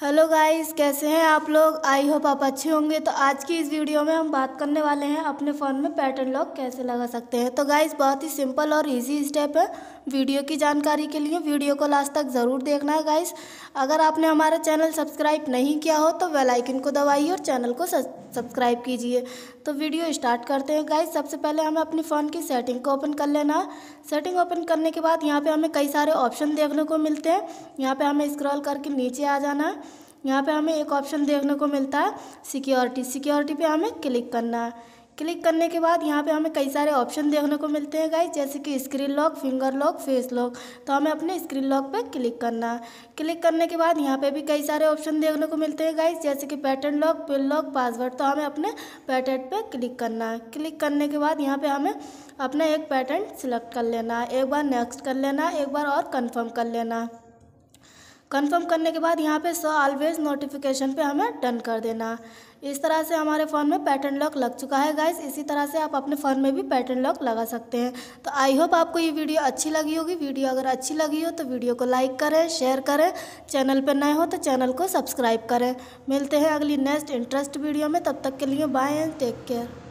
hello guys कैसे हैं आप लोग आई होप आप अच्छे होंगे तो आज की इस वीडियो में हम बात करने वाले हैं अपने फ़ोन में पैटर्न लॉक कैसे लगा सकते हैं तो गाइस बहुत ही सिंपल और इजी स्टेप है वीडियो की जानकारी के लिए वीडियो को लास्ट तक ज़रूर देखना है गाइस अगर आपने हमारा चैनल सब्सक्राइब नहीं किया हो तो वेलाइकिन को दबाइए और चैनल को सब्सक्राइब कीजिए तो वीडियो स्टार्ट करते हैं गाइस सबसे पहले हमें अपने फ़ोन की सेटिंग को ओपन कर लेना है सेटिंग ओपन करने के बाद यहाँ पर हमें कई सारे ऑप्शन देखने को मिलते हैं यहाँ पर हमें स्क्रॉल करके नीचे आ जाना है यहाँ पे हमें एक ऑप्शन देखने को मिलता है सिक्योरिटी सिक्योरिटी पे हमें क्लिक करना है क्लिक करने के बाद यहाँ पे हमें कई सारे ऑप्शन देखने को मिलते हैं गाइज जैसे कि screen lock finger lock face lock तो हमें अपने स्क्रीन लॉक पे क्लिक करना है क्लिक करने के बाद यहाँ पे भी कई सारे ऑप्शन देखने को मिलते हैं गाइज जैसे कि pattern lock pin lock password तो हमें अपने पैटर्न पे क्लिक करना है क्लिक करने के बाद यहाँ पर हमें अपना एक पैटर्न सिलेक्ट कर लेना है एक बार नेक्स्ट कर लेना है एक बार और कन्फर्म कर लेना है कंफर्म करने के बाद यहाँ पे सो ऑलवेज नोटिफिकेशन पे हमें डन कर देना इस तरह से हमारे फ़ोन में पैटर्न लॉक लग चुका है गाइज इसी तरह से आप अपने फ़ोन में भी पैटर्न लॉक लगा सकते हैं तो आई होप आपको ये वीडियो अच्छी लगी होगी वीडियो अगर अच्छी लगी हो तो वीडियो को लाइक करें शेयर करें चैनल पर नए हो तो चैनल को सब्सक्राइब करें मिलते हैं अगली नेक्स्ट इंटरेस्ट वीडियो में तब तक के लिए बाय एंड टेक केयर